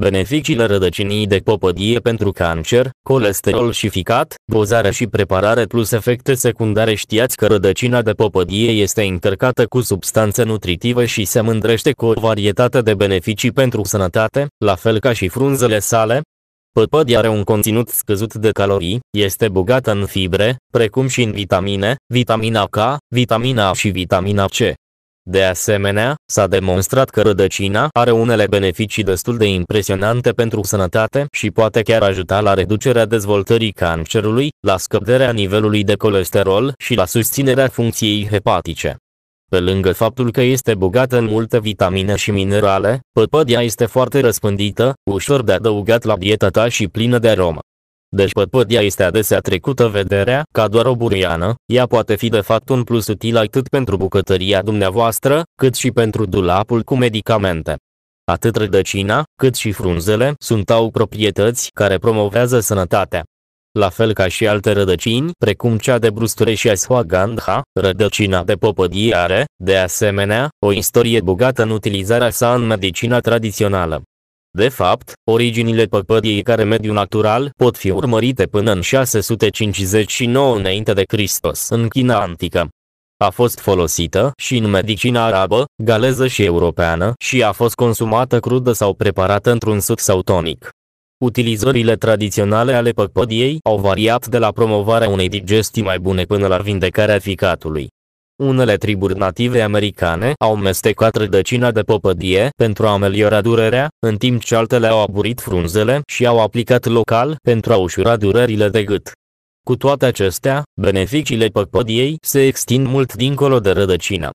Beneficiile rădăcinii de copădie pentru cancer, colesterol și ficat, dozare și preparare plus efecte secundare Știați că rădăcina de popădie este încărcată cu substanțe nutritive și se mândrește cu o varietate de beneficii pentru sănătate, la fel ca și frunzele sale? Păpădia are un conținut scăzut de calorii, este bogată în fibre, precum și în vitamine, vitamina K, vitamina A și vitamina C. De asemenea, s-a demonstrat că rădăcina are unele beneficii destul de impresionante pentru sănătate și poate chiar ajuta la reducerea dezvoltării cancerului, la scăderea nivelului de colesterol și la susținerea funcției hepatice. Pe lângă faptul că este bogată în multe vitamine și minerale, păpădia este foarte răspândită, ușor de adăugat la dieta ta și plină de aromă. Deci păpădia este adesea trecută vederea ca doar o buriană, ea poate fi de fapt un plus util atât pentru bucătăria dumneavoastră, cât și pentru dulapul cu medicamente. Atât rădăcina, cât și frunzele sunt au proprietăți care promovează sănătatea. La fel ca și alte rădăcini, precum cea de brusture și ashwagandha, rădăcina de popădie are, de asemenea, o istorie bogată în utilizarea sa în medicina tradițională. De fapt, originile păpădiei care mediu natural pot fi urmărite până în 659 înainte de Hristos în China antică. A fost folosită și în medicina arabă, galeză și europeană și a fost consumată crudă sau preparată într-un suc sau tonic. Utilizările tradiționale ale păpădiei au variat de la promovarea unei digestii mai bune până la vindecarea ficatului. Unele triburi native americane au mestecat rădăcina de popădie pentru a ameliora durerea, în timp ce altele au aburit frunzele și au aplicat local pentru a ușura durerile de gât. Cu toate acestea, beneficiile păpădiei se extind mult dincolo de rădăcină.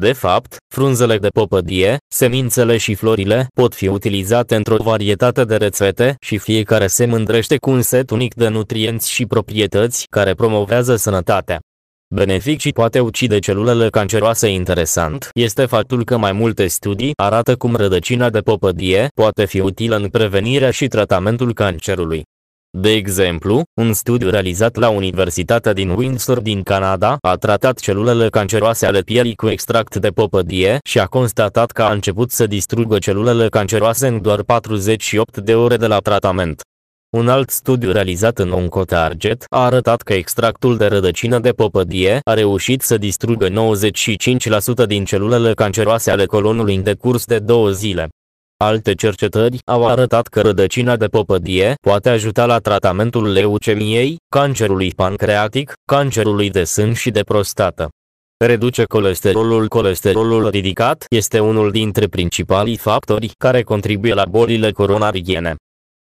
De fapt, frunzele de popădie, semințele și florile pot fi utilizate într-o varietate de rețete și fiecare se mândrește cu un set unic de nutrienți și proprietăți care promovează sănătatea. Beneficii poate ucide celulele canceroase Interesant este faptul că mai multe studii arată cum rădăcina de popădie poate fi utilă în prevenirea și tratamentul cancerului. De exemplu, un studiu realizat la Universitatea din Windsor din Canada a tratat celulele canceroase ale pielii cu extract de popădie și a constatat că a început să distrugă celulele canceroase în doar 48 de ore de la tratament. Un alt studiu realizat în Oncotarget a arătat că extractul de rădăcină de popădie a reușit să distrugă 95% din celulele canceroase ale colonului în decurs de două zile. Alte cercetări au arătat că rădăcina de popădie poate ajuta la tratamentul leucemiei, cancerului pancreatic, cancerului de sân și de prostată. Reduce colesterolul Colesterolul ridicat este unul dintre principalii factori care contribuie la bolile coronariene.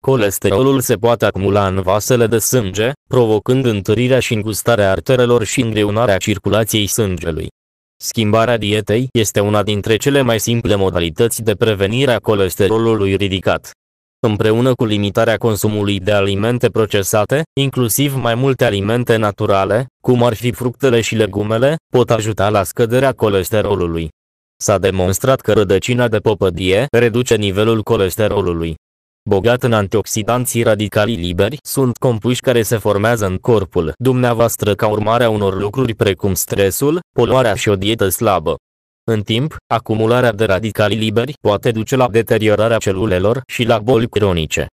Colesterolul se poate acumula în vasele de sânge, provocând întărirea și îngustarea arterelor și îngreunarea circulației sângelui. Schimbarea dietei este una dintre cele mai simple modalități de prevenire a colesterolului ridicat. Împreună cu limitarea consumului de alimente procesate, inclusiv mai multe alimente naturale, cum ar fi fructele și legumele, pot ajuta la scăderea colesterolului. S-a demonstrat că rădăcina de popădie reduce nivelul colesterolului bogat în antioxidanții radicali liberi, sunt compuși care se formează în corpul dumneavoastră ca urmare a unor lucruri precum stresul, poluarea și o dietă slabă. În timp, acumularea de radicali liberi poate duce la deteriorarea celulelor și la boli cronice.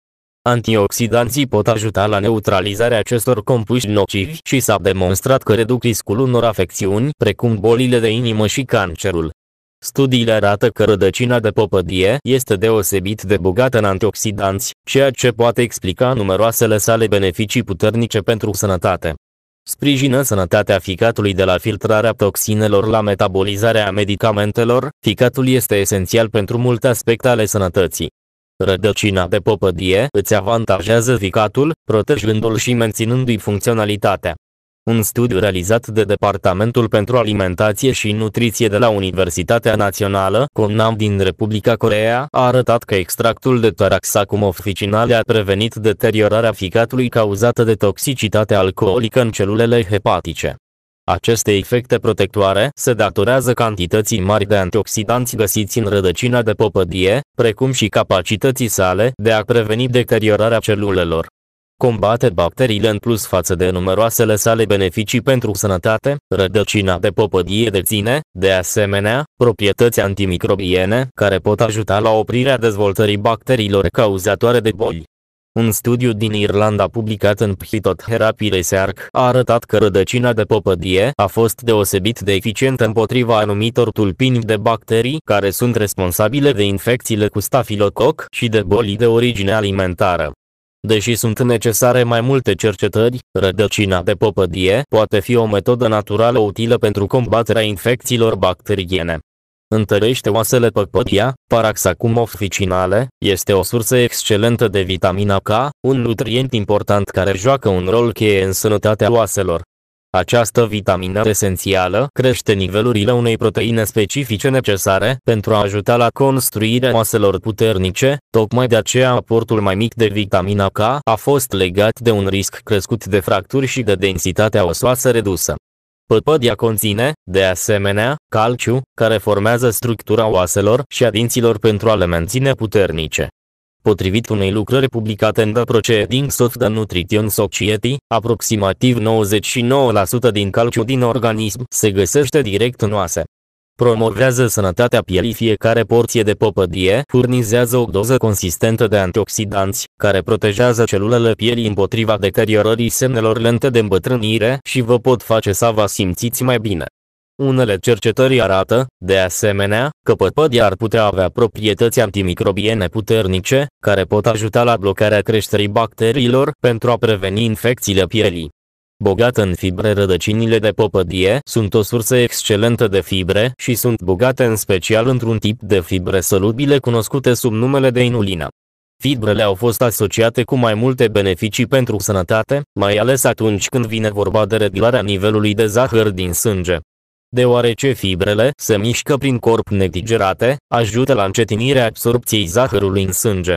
Antioxidanții pot ajuta la neutralizarea acestor compuși nocivi și s-a demonstrat că reduc riscul unor afecțiuni, precum bolile de inimă și cancerul. Studiile arată că rădăcina de popădie este deosebit de bogată în antioxidanți, ceea ce poate explica numeroasele sale beneficii puternice pentru sănătate. Sprijină sănătatea ficatului de la filtrarea toxinelor la metabolizarea medicamentelor, ficatul este esențial pentru multe aspecte ale sănătății. Rădăcina de popădie îți avantajează ficatul, protejându-l și menținându-i funcționalitatea. Un studiu realizat de Departamentul pentru Alimentație și Nutriție de la Universitatea Națională conam din Republica Corea a arătat că extractul de Taraxacum officinale a prevenit deteriorarea ficatului cauzată de toxicitatea alcoolică în celulele hepatice. Aceste efecte protectoare se datorează cantității mari de antioxidanți găsiți în rădăcina de popădie, precum și capacității sale de a preveni deteriorarea celulelor combate bacteriile în plus față de numeroasele sale beneficii pentru sănătate, rădăcina de popădie deține, de asemenea, proprietăți antimicrobiene care pot ajuta la oprirea dezvoltării bacteriilor cauzatoare de boli. Un studiu din Irlanda publicat în Phytotherapy Research a arătat că rădăcina de popădie a fost deosebit de eficientă împotriva anumitor tulpini de bacterii care sunt responsabile de infecțiile cu stafilococ și de boli de origine alimentară. Deși sunt necesare mai multe cercetări, rădăcina de popădie poate fi o metodă naturală utilă pentru combaterea infecțiilor bacteriene. Întărește oasele păpădia, paraxacum officinale, este o sursă excelentă de vitamina K, un nutrient important care joacă un rol cheie în sănătatea oaselor. Această vitamină esențială crește nivelurile unei proteine specifice necesare pentru a ajuta la construirea oaselor puternice, tocmai de aceea aportul mai mic de vitamina K a fost legat de un risc crescut de fracturi și de densitatea osoasă redusă. Păpădia conține, de asemenea, calciu, care formează structura oaselor și a dinților pentru a le menține puternice. Potrivit unei lucrări publicate în The Proceedings of the Nutrition Society, aproximativ 99% din calciu din organism se găsește direct în oase. Promovează sănătatea pielii fiecare porție de popădie, furnizează o doză consistentă de antioxidanți, care protejează celulele pielii împotriva deteriorării semnelor lente de îmbătrânire și vă pot face să vă simțiți mai bine. Unele cercetări arată, de asemenea, că păpădia ar putea avea proprietăți antimicrobiene puternice, care pot ajuta la blocarea creșterii bacteriilor pentru a preveni infecțiile pielii. Bogate în fibre rădăcinile de păpădie sunt o sursă excelentă de fibre și sunt bogate în special într-un tip de fibre solubile cunoscute sub numele de inulină. Fibrele au fost asociate cu mai multe beneficii pentru sănătate, mai ales atunci când vine vorba de reglarea nivelului de zahăr din sânge. Deoarece fibrele se mișcă prin corp nedigerate, ajută la încetinirea absorpției zahărului în sânge.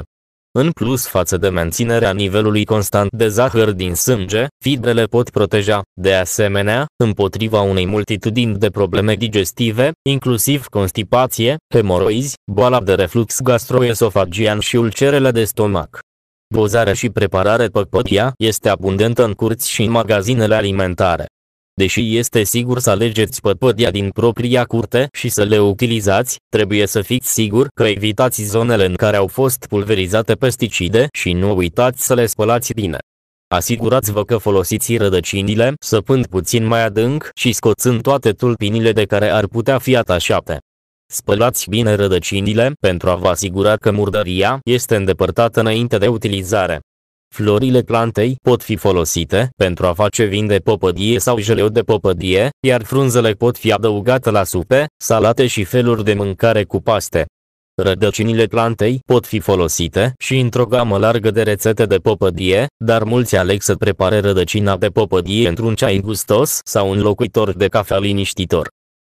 În plus față de menținerea nivelului constant de zahăr din sânge, fibrele pot proteja, de asemenea, împotriva unei multitudini de probleme digestive, inclusiv constipație, hemoroizi, boala de reflux gastroesofagian și ulcerele de stomac. Dozarea și preparare păcpătia este abundentă în curți și în magazinele alimentare. Deși este sigur să alegeți păpădia din propria curte și să le utilizați, trebuie să fiți sigur că evitați zonele în care au fost pulverizate pesticide și nu uitați să le spălați bine. Asigurați-vă că folosiți rădăcinile, săpând puțin mai adânc și scoțând toate tulpinile de care ar putea fi atașate. Spălați bine rădăcinile pentru a vă asigura că murdăria este îndepărtată înainte de utilizare. Florile plantei pot fi folosite pentru a face vin de popădie sau jeleu de popădie, iar frunzele pot fi adăugate la supe, salate și feluri de mâncare cu paste. Rădăcinile plantei pot fi folosite și într-o gamă largă de rețete de popădie, dar mulți aleg să prepare rădăcina de popădie într-un ceai gustos sau un locuitor de cafea liniștitor.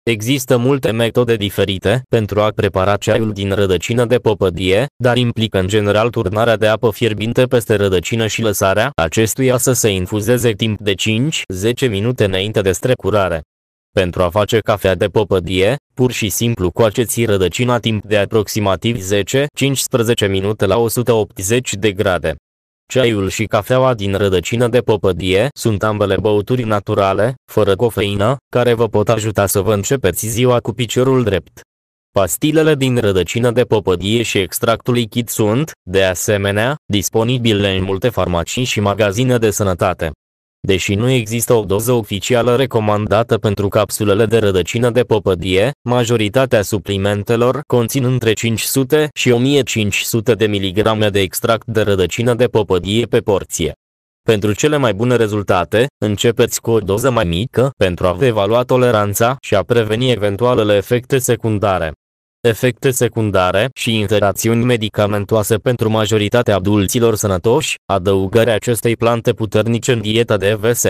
Există multe metode diferite pentru a prepara ceaiul din rădăcină de popădie, dar implică în general turnarea de apă fierbinte peste rădăcină și lăsarea acestuia să se infuzeze timp de 5-10 minute înainte de strecurare. Pentru a face cafea de popădie, pur și simplu coaceți rădăcina timp de aproximativ 10-15 minute la 180 de grade. Ceaiul și cafeaua din rădăcină de popădie sunt ambele băuturi naturale, fără cofeină, care vă pot ajuta să vă începeți ziua cu piciorul drept. Pastilele din rădăcină de popădie și extractul lichid sunt, de asemenea, disponibile în multe farmacii și magazine de sănătate. Deși nu există o doză oficială recomandată pentru capsulele de rădăcină de popădie, majoritatea suplimentelor conțin între 500 și 1500 de miligrame de extract de rădăcină de popădie pe porție. Pentru cele mai bune rezultate, începeți cu o doză mai mică pentru a evalua toleranța și a preveni eventualele efecte secundare efecte secundare și interacțiuni medicamentoase pentru majoritatea adulților sănătoși, adăugarea acestei plante puternice în dieta de EVS.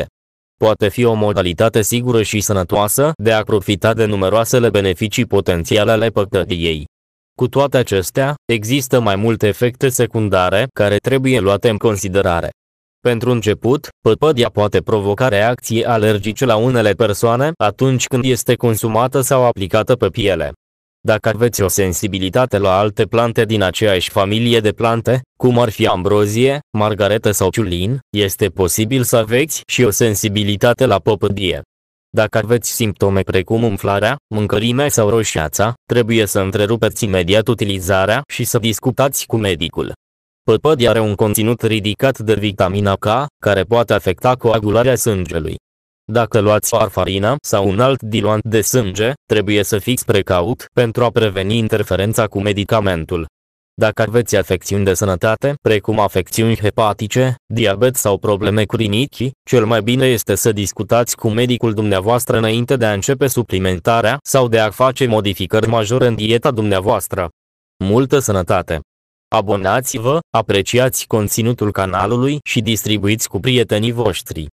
poate fi o modalitate sigură și sănătoasă de a profita de numeroasele beneficii potențiale ale păcăriei. Cu toate acestea, există mai multe efecte secundare care trebuie luate în considerare. Pentru început, păpădia poate provoca reacții alergice la unele persoane atunci când este consumată sau aplicată pe piele. Dacă aveți o sensibilitate la alte plante din aceeași familie de plante, cum ar fi ambrozie, margaretă sau ciulin, este posibil să aveți și o sensibilitate la popădie. Dacă aveți simptome precum umflarea, mâncărimea sau roșiața, trebuie să întrerupeți imediat utilizarea și să discutați cu medicul. Păpădia are un conținut ridicat de vitamina K, care poate afecta coagularea sângelui. Dacă luați farfarina sau un alt diluant de sânge, trebuie să fiți precaut pentru a preveni interferența cu medicamentul. Dacă aveți afecțiuni de sănătate, precum afecțiuni hepatice, diabet sau probleme cu rinichii, cel mai bine este să discutați cu medicul dumneavoastră înainte de a începe suplimentarea sau de a face modificări majore în dieta dumneavoastră. Multă sănătate! Abonați-vă, apreciați conținutul canalului și distribuiți cu prietenii voștri.